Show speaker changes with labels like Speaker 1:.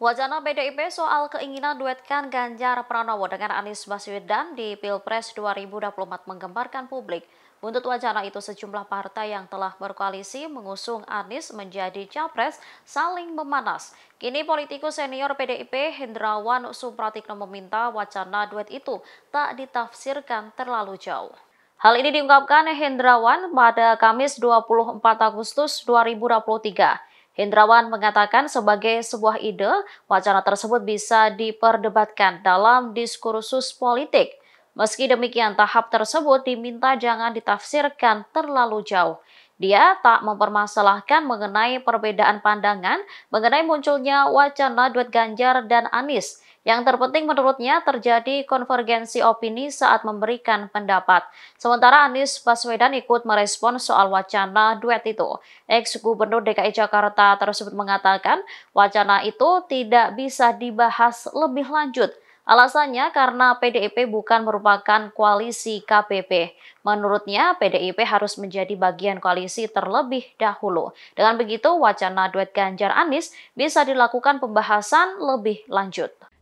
Speaker 1: Wacana PDIP soal keinginan duetkan Ganjar Pranowo dengan Anies Baswedan di Pilpres 2024 menggemparkan publik. Untuk wacana itu sejumlah partai yang telah berkoalisi mengusung Anies menjadi capres saling memanas. Kini politikus senior PDIP Hendrawan Supratikno meminta wacana duet itu tak ditafsirkan terlalu jauh. Hal ini diungkapkan Hendrawan pada Kamis 24 Agustus 2023. Hendrawan mengatakan sebagai sebuah ide, wacana tersebut bisa diperdebatkan dalam diskursus politik. Meski demikian, tahap tersebut diminta jangan ditafsirkan terlalu jauh. Dia tak mempermasalahkan mengenai perbedaan pandangan mengenai munculnya wacana duet Ganjar dan Anies. Yang terpenting menurutnya terjadi konvergensi opini saat memberikan pendapat. Sementara Anies Baswedan ikut merespon soal wacana duet itu. Ex-Gubernur DKI Jakarta tersebut mengatakan wacana itu tidak bisa dibahas lebih lanjut. Alasannya karena PDIP bukan merupakan koalisi KPP. Menurutnya, PDIP harus menjadi bagian koalisi terlebih dahulu. Dengan begitu, wacana duet Ganjar Anies bisa dilakukan pembahasan lebih lanjut.